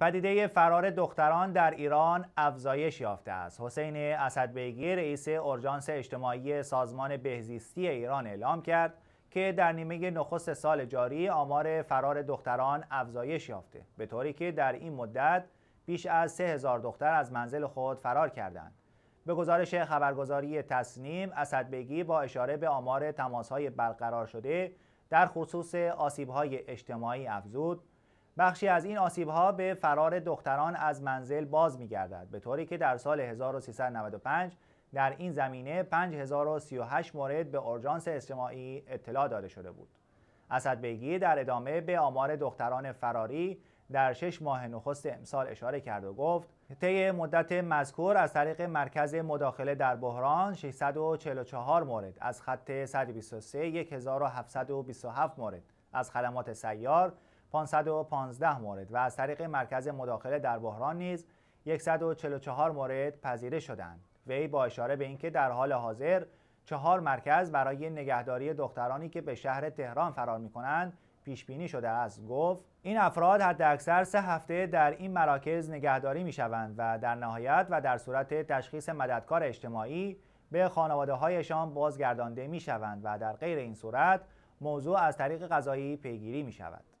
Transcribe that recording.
پدیده فرار دختران در ایران افزایش یافته است. حسین اسدبیگی رئیس اورژانس اجتماعی سازمان بهزیستی ایران اعلام کرد که در نیمه نخست سال جاری آمار فرار دختران افزایش یافته به طوری که در این مدت بیش از 3000 دختر از منزل خود فرار کردند. به گزارش خبرگزاری تصنیم اسدبیگی با اشاره به آمار تماس‌های برقرار شده در خصوص آسیب‌های اجتماعی افزود بخشی از این آسیب ها به فرار دختران از منزل باز می گردد به طوری که در سال 1395 در این زمینه 5038 مورد به اورژانس اجتماعی اطلاع داده شده بود. اسد بیگی در ادامه به آمار دختران فراری در شش ماه نخست امسال اشاره کرد و گفت طی مدت مذکور از طریق مرکز مداخله در بحران 644 مورد از خط 123 1727 مورد از خدمات سیار 515 مورد و از طریق مرکز مداخله در بحران نیز 144 مورد پذیره شدند وی با اشاره به اینکه در حال حاضر چهار مرکز برای نگهداری دخترانی که به شهر تهران فرار می کنند پیش بینی شده است گفت این افراد حد اکثر سه هفته در این مراکز نگهداری می شوند و در نهایت و در صورت تشخیص مددکار اجتماعی به خانواده هایشان بازگردانده می شوند و در غیر این صورت موضوع از طریق قضایی پیگیری می شود